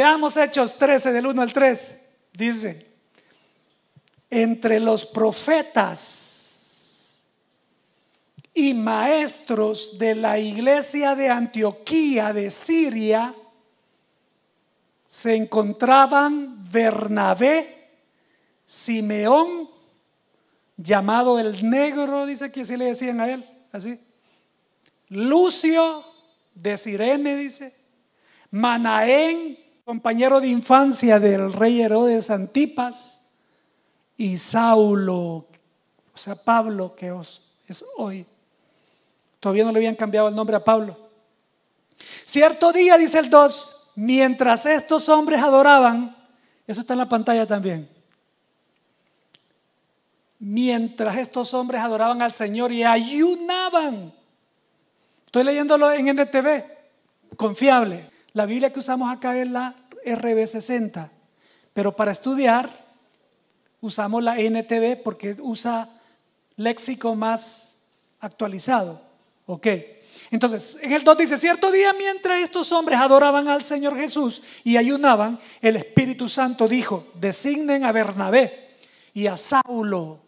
Veamos Hechos 13 del 1 al 3. Dice, entre los profetas y maestros de la iglesia de Antioquía de Siria se encontraban Bernabé, Simeón, llamado el negro, dice que así le decían a él, así. Lucio de Sirene, dice. Manaén, compañero de infancia del rey Herodes Antipas, y Saulo, o sea, Pablo, que es hoy. Todavía no le habían cambiado el nombre a Pablo. Cierto día, dice el 2, mientras estos hombres adoraban, eso está en la pantalla también. Mientras estos hombres adoraban al Señor y ayunaban. Estoy leyéndolo en NTV, confiable. La Biblia que usamos acá es la RB60, pero para estudiar usamos la NTB porque usa léxico más actualizado. Ok. Entonces, en el 2 dice, cierto día mientras estos hombres adoraban al Señor Jesús y ayunaban, el Espíritu Santo dijo, designen a Bernabé y a Saulo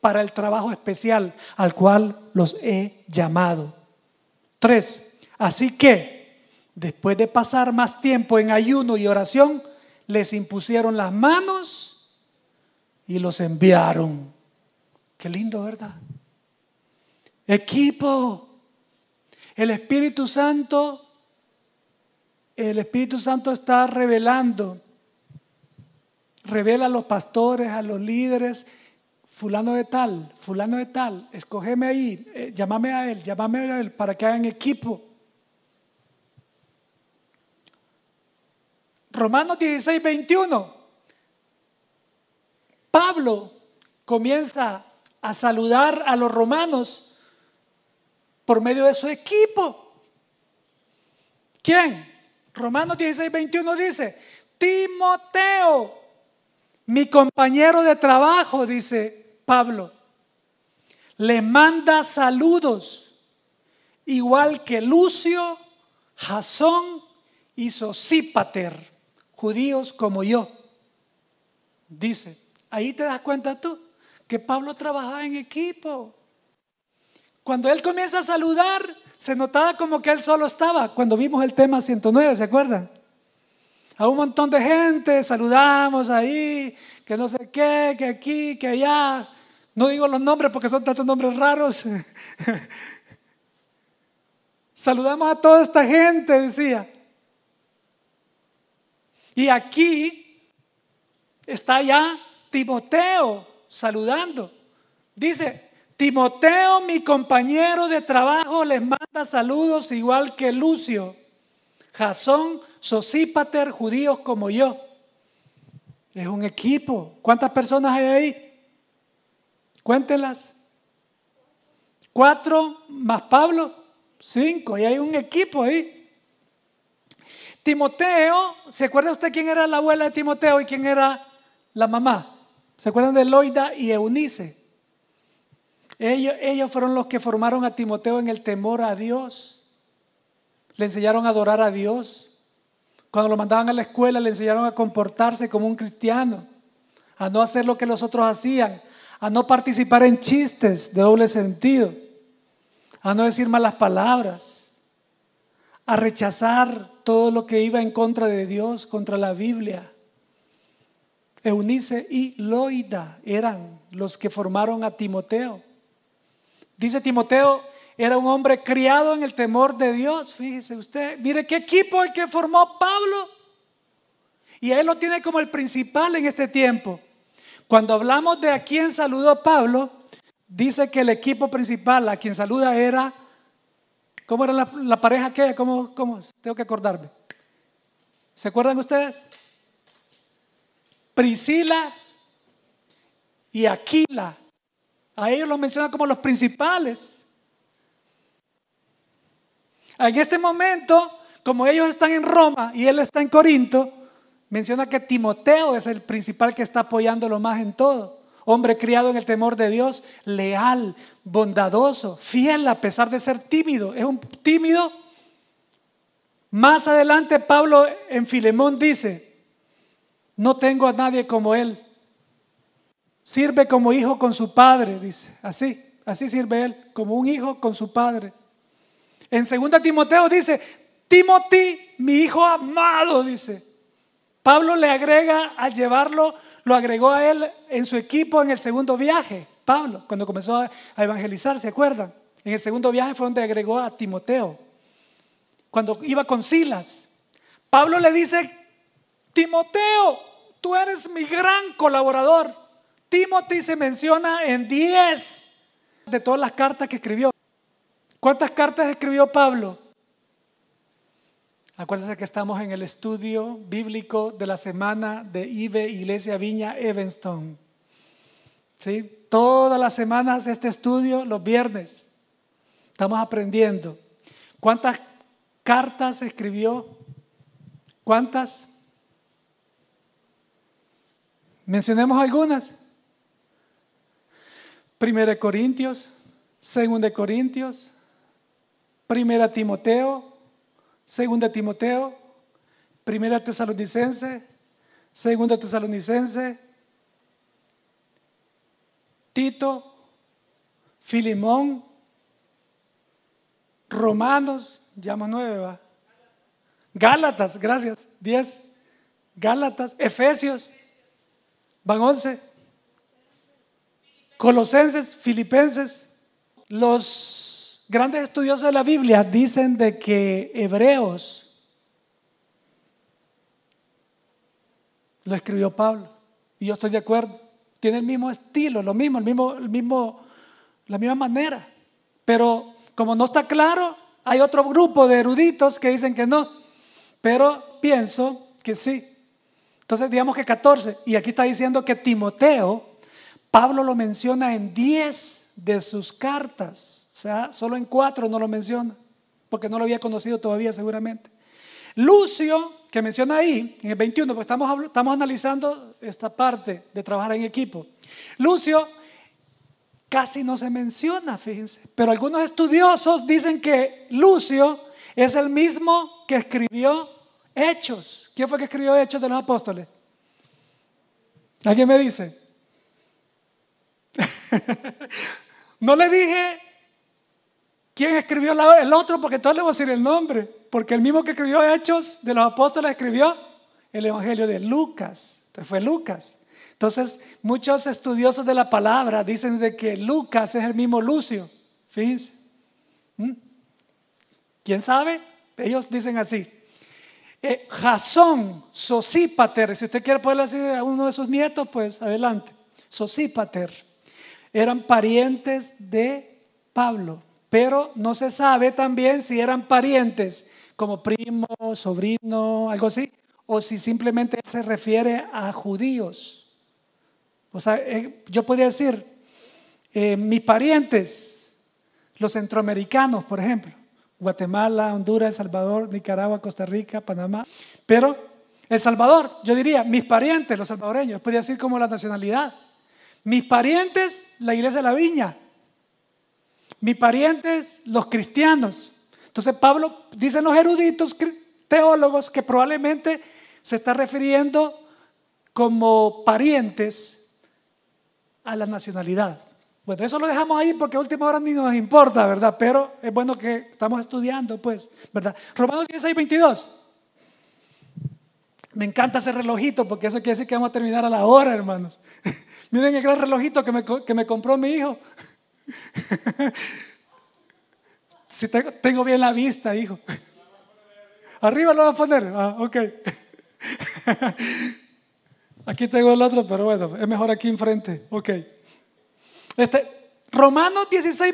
para el trabajo especial al cual los he llamado. 3. Así que Después de pasar más tiempo en ayuno y oración, les impusieron las manos y los enviaron. Qué lindo, ¿verdad? Equipo. El Espíritu Santo, el Espíritu Santo está revelando. Revela a los pastores, a los líderes, fulano de tal, fulano de tal, escógeme ahí, eh, llámame a él, llámame a él para que hagan equipo. Romanos 16, 21, Pablo comienza a saludar a los romanos por medio de su equipo. ¿Quién? Romanos 16, 21 dice, Timoteo, mi compañero de trabajo, dice Pablo, le manda saludos, igual que Lucio, Jasón y Sosípater judíos como yo. Dice, ahí te das cuenta tú que Pablo trabajaba en equipo. Cuando él comienza a saludar, se notaba como que él solo estaba. Cuando vimos el tema 109, ¿se acuerdan? A un montón de gente saludamos ahí, que no sé qué, que aquí, que allá. No digo los nombres porque son tantos nombres raros. Saludamos a toda esta gente, decía. Y aquí está ya Timoteo saludando. Dice, Timoteo, mi compañero de trabajo, les manda saludos igual que Lucio, Jasón, Sosípater, judíos como yo. Es un equipo. ¿Cuántas personas hay ahí? Cuéntenlas. Cuatro más Pablo, cinco. Y hay un equipo ahí. Timoteo, ¿se acuerda usted quién era la abuela de Timoteo y quién era la mamá? ¿Se acuerdan de Loida y Eunice? Ellos, ellos fueron los que formaron a Timoteo en el temor a Dios. Le enseñaron a adorar a Dios. Cuando lo mandaban a la escuela le enseñaron a comportarse como un cristiano, a no hacer lo que los otros hacían, a no participar en chistes de doble sentido, a no decir malas palabras, a rechazar todo lo que iba en contra de Dios, contra la Biblia. Eunice y Loida eran los que formaron a Timoteo. Dice Timoteo, era un hombre criado en el temor de Dios. Fíjese usted, mire qué equipo el que formó Pablo. Y él lo tiene como el principal en este tiempo. Cuando hablamos de a quién saludó Pablo, dice que el equipo principal a quien saluda era ¿Cómo era la, pareja aquella? ¿Cómo, ¿Cómo? Tengo que acordarme. ¿Se acuerdan ustedes? Priscila y Aquila. A ellos los menciona como los principales. En este momento, como ellos están en Roma y él está en Corinto, menciona que Timoteo es el principal que está apoyándolo más en todo hombre criado en el temor de Dios, leal, bondadoso, fiel a pesar de ser tímido. Es un tímido. Más adelante Pablo en Filemón dice, no tengo a nadie como él. Sirve como hijo con su padre, dice. Así, así sirve él, como un hijo con su padre. En 2 Timoteo dice, Timoteo, mi hijo amado, dice. Pablo le agrega al llevarlo, lo agregó a él en su equipo en el segundo viaje. Pablo, cuando comenzó a evangelizar, ¿se acuerdan? En el segundo viaje fue donde agregó a Timoteo. Cuando iba con Silas, Pablo le dice, Timoteo, tú eres mi gran colaborador. Timoteo se menciona en 10 de todas las cartas que escribió. ¿Cuántas cartas escribió Pablo? Acuérdense que estamos en el estudio bíblico de la semana de IVE Iglesia Viña Evanston. ¿Sí? Todas las semanas este estudio, los viernes, estamos aprendiendo. ¿Cuántas cartas escribió? ¿Cuántas? Mencionemos algunas. Primera de Corintios, Segunda de Corintios, Primera Timoteo, Segunda Timoteo, Primera Tesalonicense, Segunda Tesalonicense, Tito, Filimón, Romanos, llama nueve, va. Gálatas, gracias, diez. Gálatas, Efesios, van once. Colosenses, Filipenses, los grandes estudiosos de la Biblia dicen de que Hebreos lo escribió Pablo. Y yo estoy de acuerdo. Tiene el mismo estilo, lo mismo, el mismo, el mismo, la misma manera. Pero como no está claro, hay otro grupo de eruditos que dicen que no. Pero pienso que sí. Entonces digamos que 14. Y aquí está diciendo que Timoteo, Pablo lo menciona en 10 de sus cartas. O sea, solo en cuatro no lo menciona, porque no lo había conocido todavía seguramente. Lucio, que menciona ahí, en el 21, porque estamos, estamos analizando esta parte de trabajar en equipo. Lucio casi no se menciona, fíjense, pero algunos estudiosos dicen que Lucio es el mismo que escribió Hechos. ¿Quién fue que escribió Hechos de los Apóstoles? ¿Alguien me dice? no le dije quién escribió el otro, porque todos le voy a decir el nombre, porque el mismo que escribió Hechos de los Apóstoles escribió el Evangelio de Lucas, entonces fue Lucas. Entonces, muchos estudiosos de la palabra dicen de que Lucas es el mismo Lucio, fíjense. ¿Mm? ¿Quién sabe? Ellos dicen así. Eh, Jasón, Sosípater, si usted quiere ponerle decir a uno de sus nietos, pues adelante. Sosípater, eran parientes de Pablo pero no se sabe también si eran parientes, como primo, sobrino, algo así, o si simplemente se refiere a judíos. O sea, eh, yo podría decir, eh, mis parientes, los centroamericanos, por ejemplo, Guatemala, Honduras, El Salvador, Nicaragua, Costa Rica, Panamá, pero El Salvador, yo diría, mis parientes, los salvadoreños, podría decir como la nacionalidad. Mis parientes, la iglesia de la viña, mis parientes, los cristianos. Entonces Pablo, dicen los eruditos teólogos que probablemente se está refiriendo como parientes a la nacionalidad. Bueno, eso lo dejamos ahí porque a última hora ni nos importa, ¿verdad? Pero es bueno que estamos estudiando, pues, ¿verdad? Romanos 16, 22. Me encanta ese relojito porque eso quiere decir que vamos a terminar a la hora, hermanos. Miren el gran relojito que me, que me compró mi hijo. si tengo, bien la vista, hijo Arriba lo va a poner. Ah, ok. Aquí tengo el otro, pero bueno, es mejor aquí enfrente. Ok. Este, Romanos 16,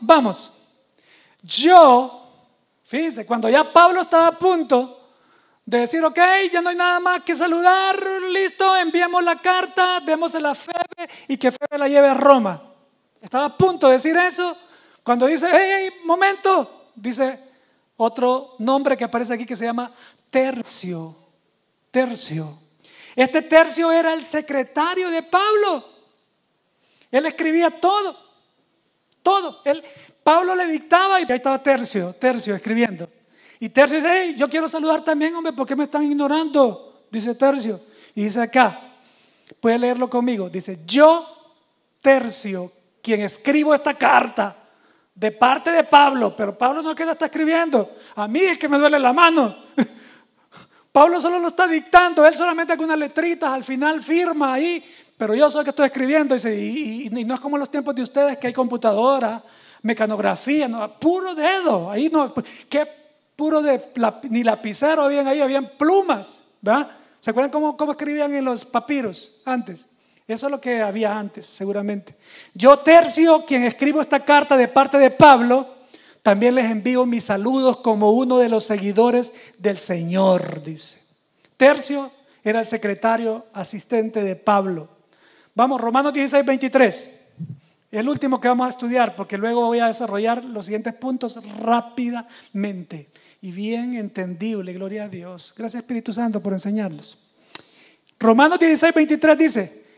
Vamos. Yo, fíjense, cuando ya Pablo estaba a punto de decir, ok, ya no hay nada más que saludar, listo, enviamos la carta, demos a la Febe y que Febe la lleve a Roma. Estaba a punto de decir eso. Cuando dice, hey, momento, dice otro nombre que aparece aquí que se llama tercio. Tercio. Este tercio era el secretario de Pablo. Él escribía todo. Todo. Él, Pablo le dictaba y ahí estaba tercio, tercio escribiendo. Y Tercio dice, hey, yo quiero saludar también, hombre, ¿por qué me están ignorando? Dice Tercio. Y dice acá, puede leerlo conmigo, dice, yo, Tercio, quien escribo esta carta de parte de Pablo, pero Pablo no es que la está escribiendo. A mí es que me duele la mano. Pablo solo lo está dictando, él solamente con unas letritas al final firma ahí, pero yo soy el que estoy escribiendo. Y, no es como los tiempos de ustedes que hay computadora, mecanografía, puro dedo. Ahí no, qué puro de ni lapicero habían ahí, habían plumas, ¿verdad? ¿Se acuerdan cómo, cómo escribían en los papiros antes? Eso es lo que había antes, seguramente. Yo, Tercio, quien escribo esta carta de parte de Pablo, también les envío mis saludos como uno de los seguidores del Señor, dice. Tercio era el secretario asistente de Pablo. Vamos, Romanos 16, 23. El último que vamos a estudiar, porque luego voy a desarrollar los siguientes puntos rápidamente y bien entendible. Gloria a Dios. Gracias Espíritu Santo por enseñarlos. Romanos 16, 23 dice,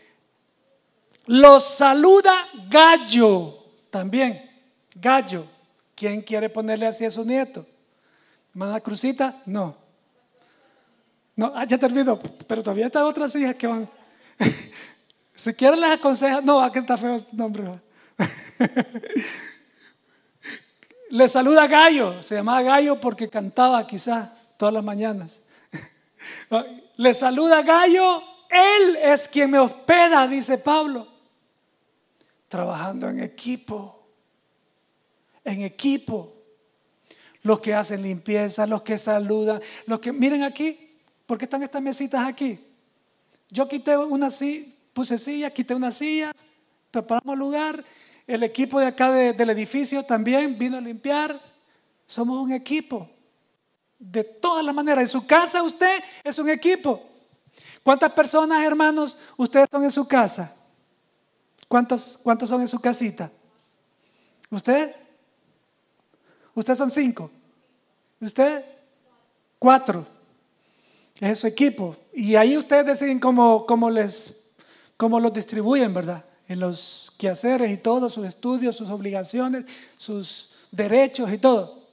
los saluda Gallo también. Gallo. ¿Quién quiere ponerle así a su nieto? manda Crucita? No. No, ah, ya terminó, pero todavía están otras hijas que van. si quieren les aconseja, no, va ah, que está feo su nombre. Le saluda Gallo, se llamaba Gallo porque cantaba quizás todas las mañanas. Le saluda Gallo, él es quien me hospeda, dice Pablo trabajando en equipo, en equipo. Los que hacen limpieza, los que saludan, los que, miren aquí, ¿por qué están estas mesitas aquí? Yo quité una silla, puse silla quité una silla, preparamos lugar, el equipo de acá del edificio también vino a limpiar, somos un equipo, de todas las maneras, en su casa usted es un equipo. ¿Cuántas personas, hermanos, ustedes son en su casa? ¿Cuántos, cuántos son en su casita? ¿Usted? ¿Usted son cinco? ¿Usted? Cuatro. Es su equipo. Y ahí ustedes deciden cómo, cómo les, cómo los distribuyen, ¿verdad? En los quehaceres y todo, sus estudios, sus obligaciones, sus derechos y todo.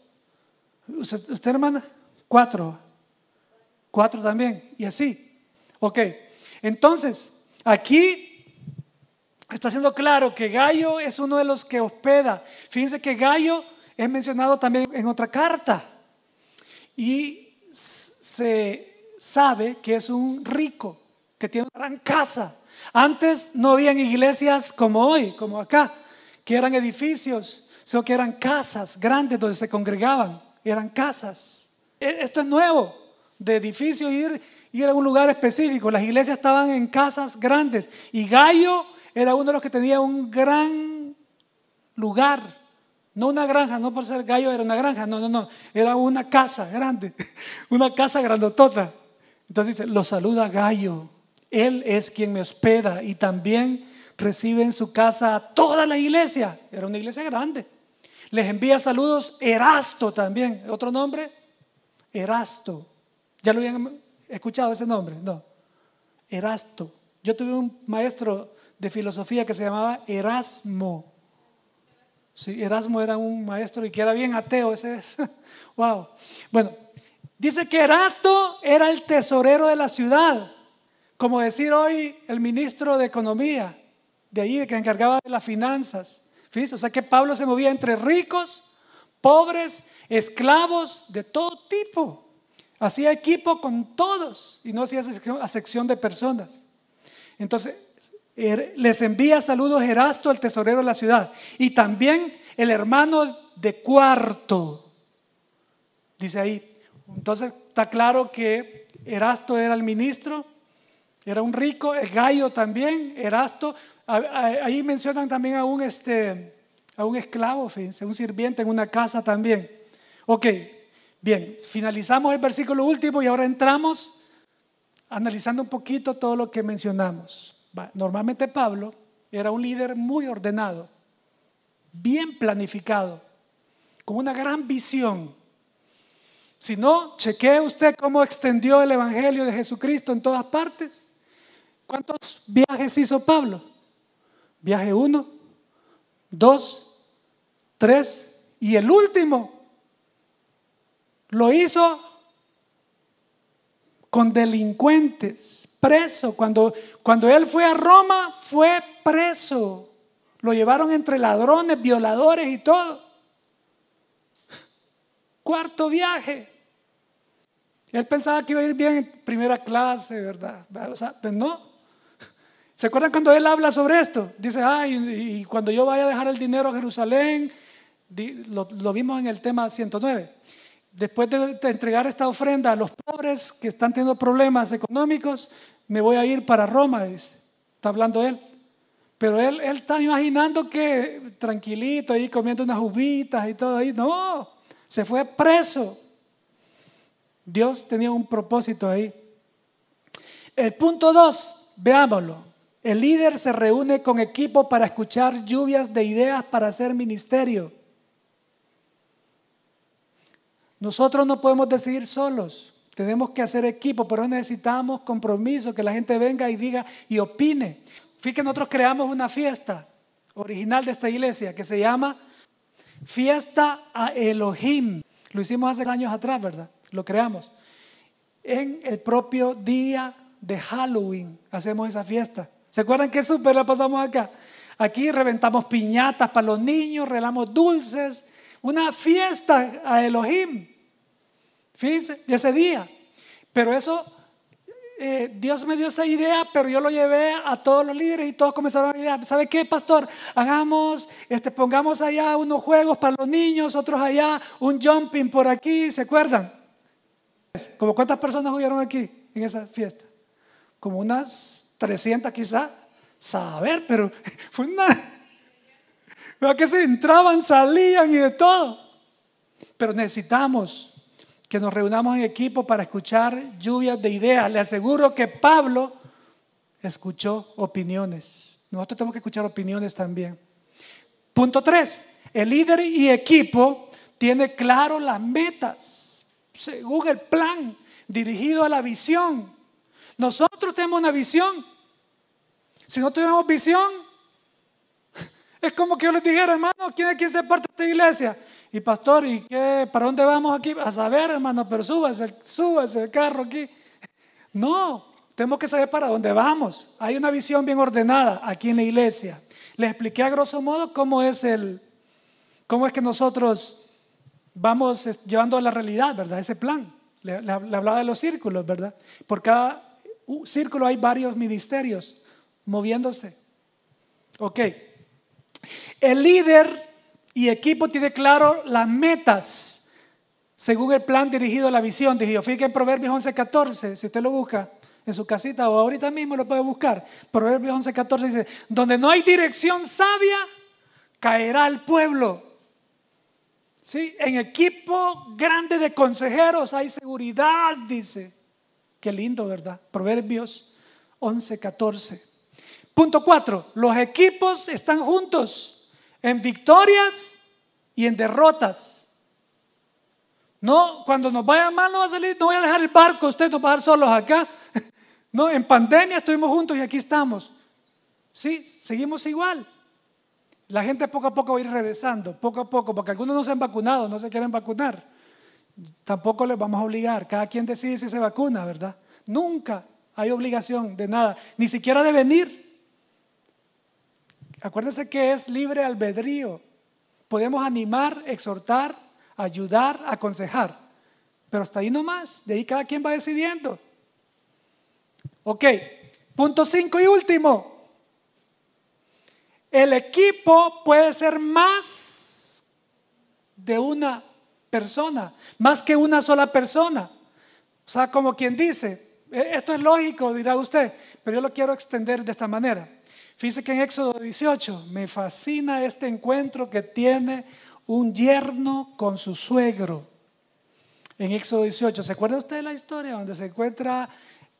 ¿Usted, usted hermana? Cuatro. Cuatro también. Y así. Ok. Entonces, aquí está siendo claro que Gallo es uno de los que hospeda. Fíjense que Gallo es mencionado también en otra carta. Y se sabe que es un rico, que tiene una gran casa. Antes no habían iglesias como hoy, como acá, que eran edificios, sino que eran casas grandes donde se congregaban, eran casas. E, esto es nuevo, de edificio ir, ir a un lugar específico. Las iglesias estaban en casas grandes. Y Gallo era uno de los que tenía un gran lugar. No una granja, no por ser gallo era una granja, no, no, no. Era una casa grande, una casa grandotota. Entonces dice, lo saluda gallo. Él es quien me hospeda y también recibe en su casa a toda la iglesia. Era una iglesia grande. Les envía saludos Erasto también. ¿Otro nombre? Erasto. ¿Ya lo habían escuchado ese nombre? No. Erasto. Yo tuve un maestro de filosofía que se llamaba Erasmo. Sí, Erasmo era un maestro y que era bien ateo. Ese, wow. Bueno, dice que Erasto era el tesorero de la ciudad, como decir hoy el ministro de Economía, de ahí que encargaba de las finanzas. ¿Fíjense? O sea que Pablo se movía entre ricos, pobres, esclavos, de todo tipo. Hacía equipo con todos y no hacía sección de personas. Entonces, Er, les envía saludos Erasto, el tesorero de la ciudad, y también el hermano de cuarto. Dice ahí. Entonces está claro que Erasto era el ministro, era un rico, el gallo también, Erasto. Ahí mencionan también a un, este, a un esclavo, un sirviente en una casa también. Ok, bien, finalizamos el versículo último y ahora entramos analizando un poquito todo lo que mencionamos. Normalmente Pablo era un líder muy ordenado, bien planificado, con una gran visión. Si no, chequee usted cómo extendió el Evangelio de Jesucristo en todas partes. ¿Cuántos viajes hizo Pablo? Viaje uno, dos, tres y el último lo hizo con delincuentes, preso. Cuando, cuando él fue a Roma, fue preso. Lo llevaron entre ladrones, violadores y todo. Cuarto viaje. Él pensaba que iba a ir bien en primera clase, ¿verdad? O sea, pues no. ¿Se acuerdan cuando él habla sobre esto? Dice, ay, y, cuando yo vaya a dejar el dinero a Jerusalén, lo, lo vimos en el tema 109 después de entregar esta ofrenda a los pobres que están teniendo problemas económicos, me voy a ir para Roma, dice. Está hablando él. Pero él, él está imaginando que tranquilito ahí comiendo unas uvitas y todo ahí. No, se fue preso. Dios tenía un propósito ahí. El punto dos, veámoslo. El líder se reúne con equipo para escuchar lluvias de ideas para hacer ministerio. Nosotros no podemos decidir solos. Tenemos que hacer equipo, pero necesitamos compromiso, que la gente venga y diga y opine. Fíjense, nosotros creamos una fiesta original de esta iglesia que se llama Fiesta a Elohim. Lo hicimos hace años atrás, ¿verdad? Lo creamos. En el propio día de Halloween hacemos esa fiesta. ¿Se acuerdan qué súper la pasamos acá? Aquí reventamos piñatas para los niños, regalamos dulces, una fiesta a Elohim. Fíjense, de ese día. Pero eso, eh, Dios me dio esa idea, pero yo lo llevé a todos los líderes y todos comenzaron a idea. ¿Sabe qué, pastor? Hagamos, este, pongamos allá unos juegos para los niños, otros allá, un jumping por aquí, ¿se acuerdan? ¿Como cuántas personas hubieron aquí en esa fiesta? Como unas 300 quizás. Saber, pero fue una... ¿Verdad que se entraban, salían y de todo? Pero necesitamos que nos reunamos en equipo para escuchar lluvias de ideas. Le aseguro que Pablo escuchó opiniones. Nosotros tenemos que escuchar opiniones también. Punto 3. El líder y equipo tiene claro las metas, según el plan, dirigido a la visión. Nosotros tenemos una visión. Si no tuviéramos visión, es como que yo les dijera, hermano, ¿quién es quien se parte de esta iglesia? Y pastor, ¿y qué? ¿Para dónde vamos aquí? A saber, hermano, pero súbase, súbase el carro aquí. No, tenemos que saber para dónde vamos. Hay una visión bien ordenada aquí en la iglesia. Le expliqué a grosso modo cómo es el, cómo es que nosotros vamos llevando a la realidad, ¿verdad? Ese plan. Le, hablaba de los círculos, ¿verdad? Por cada círculo hay varios ministerios moviéndose. Ok. El líder y equipo tiene claro las metas según el plan dirigido a la visión de Fíjense en Proverbios 11:14, si usted lo busca en su casita o ahorita mismo lo puede buscar. Proverbios 11:14 dice, donde no hay dirección sabia, caerá el pueblo. ¿Sí? En equipo grande de consejeros hay seguridad, dice. Qué lindo, ¿verdad? Proverbios 11:14. Punto 4. Los equipos están juntos en victorias y en derrotas. No, cuando nos vaya mal no va a salir, no voy a dejar el barco, usted no va a solos acá. No, en pandemia estuvimos juntos y aquí estamos. Sí, seguimos igual. La gente poco a poco va a ir regresando, poco a poco, porque algunos no se han vacunado, no se quieren vacunar. Tampoco les vamos a obligar. Cada quien decide si se vacuna, ¿verdad? Nunca hay obligación de nada, ni siquiera de venir. Acuérdense que es libre albedrío. Podemos animar, exhortar, ayudar, aconsejar. Pero hasta ahí nomás, de ahí cada quien va decidiendo. Ok, punto 5 y último. El equipo puede ser más de una persona, más que una sola persona. O sea, como quien dice, e-, esto es lógico, dirá usted, pero yo lo quiero extender de esta manera. Fíjese que en Éxodo 18 me fascina este encuentro que tiene un yerno con su suegro. En Éxodo 18, ¿se acuerda usted de la historia donde se encuentra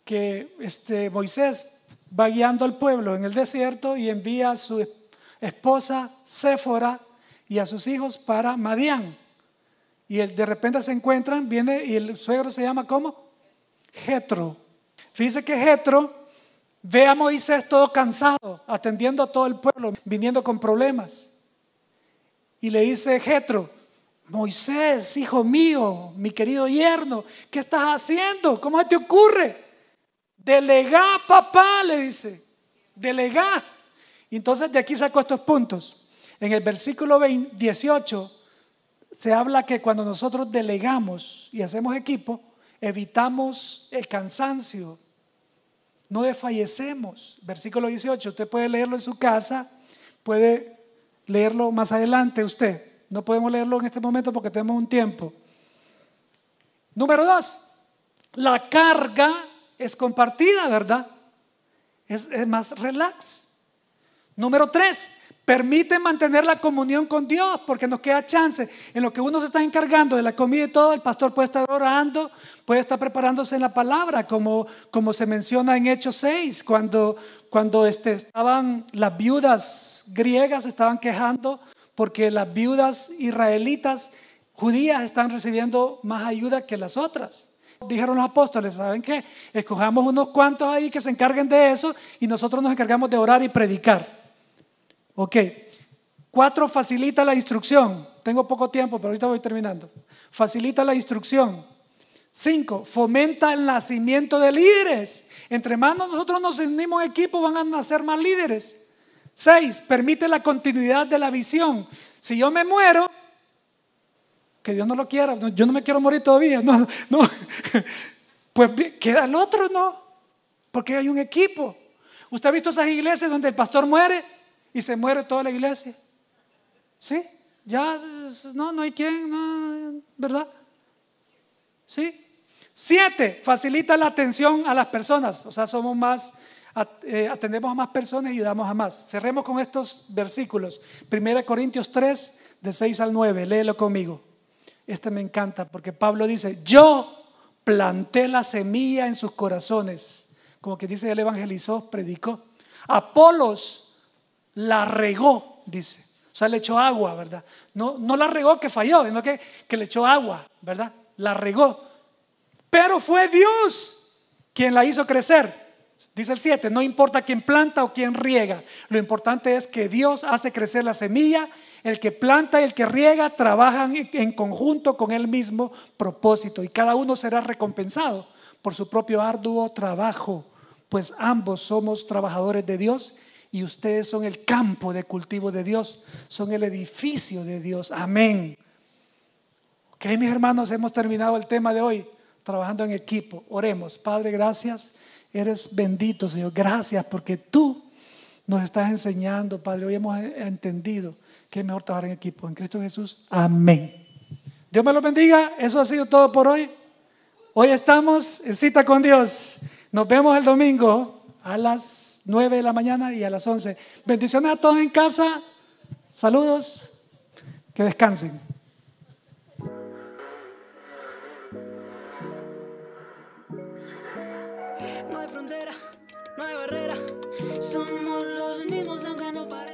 que este, Moisés va guiando al pueblo en el desierto y envía a su esposa Séfora y a sus hijos para Madián? Y de repente se encuentran, viene y el suegro se llama ¿cómo? Jetro. Fíjese que Jetro Ve a Moisés todo cansado, atendiendo a todo el pueblo, viniendo con problemas. Y le dice Jetro, Moisés, hijo mío, mi querido yerno, ¿qué estás haciendo? ¿Cómo te ocurre? delega papá, le dice. Delegá. entonces de aquí saco estos puntos. En el versículo 18 se habla que cuando nosotros delegamos y hacemos equipo, evitamos el cansancio, no desfallecemos. Versículo 18, usted puede leerlo en su casa, puede leerlo más adelante usted. No podemos leerlo en este momento porque tenemos un tiempo. Número dos, la carga es compartida, ¿verdad? Es, es más relax. Número tres, permite mantener la comunión con Dios, porque nos queda chance. En lo que uno se está encargando de la comida y todo, el pastor puede estar orando, puede estar preparándose en la palabra, como, como se menciona en Hechos 6, cuando, cuando este, estaban las viudas griegas, estaban quejando porque las viudas israelitas judías están recibiendo más ayuda que las otras. Dijeron los apóstoles, ¿saben qué? Escojamos unos cuantos ahí que se encarguen de eso y nosotros nos encargamos de orar y predicar. Ok. Cuatro, facilita la instrucción. Tengo poco tiempo, pero ahorita voy terminando. Facilita la instrucción. Cinco, fomenta el nacimiento de líderes. Entre manos nosotros nos unimos en equipo, van a nacer más líderes. Seis, permite la continuidad de la visión. Si yo me muero, que Dios no lo quiera, yo no me quiero morir todavía, no, no. Pues queda el otro, no, porque hay un equipo. Usted ha visto esas iglesias donde el pastor muere y se muere toda la iglesia. ¿Sí? Ya no, no hay quien, ¿verdad? ¿Sí? Siete, facilita la atención a las personas, o sea, somos más, eh, atendemos a más personas y ayudamos a más. Cerremos con estos versículos. 1 Corintios 3, de 6 al 9, léelo conmigo. Este me encanta porque Pablo dice, yo planté la semilla en sus corazones, como que dice, el evangelizó, predicó. Apolos la regó, dice. O sea, le echó agua, ¿verdad? No, no la regó que falló, sino que, que le echó agua, ¿verdad? La regó. Pero fue Dios quien la hizo crecer. Dice el 7, no importa quién planta o quién riega, lo importante es que Dios hace crecer la semilla, el que planta y el que riega trabajan en conjunto con el mismo propósito y cada uno será recompensado por su propio arduo trabajo, pues ambos somos trabajadores de Dios y ustedes son el campo de cultivo de Dios, son el edificio de Dios. Amén. Ok, mis hermanos, hemos terminado el tema de hoy, trabajando en equipo. Oremos. Padre, gracias. Eres bendito, Señor. Gracias porque tú nos estás enseñando, Padre. Hoy hemos entendido que es mejor trabajar en equipo. En Cristo Jesús. Amén. Dios me lo bendiga. Eso ha sido todo por hoy. Hoy estamos en cita con Dios. Nos vemos el domingo a las 9 de la mañana y a las 11. Bendiciones a todos en casa. Saludos. Que descansen. No hay frontera, no hay barrera. Somos los mismos aunque no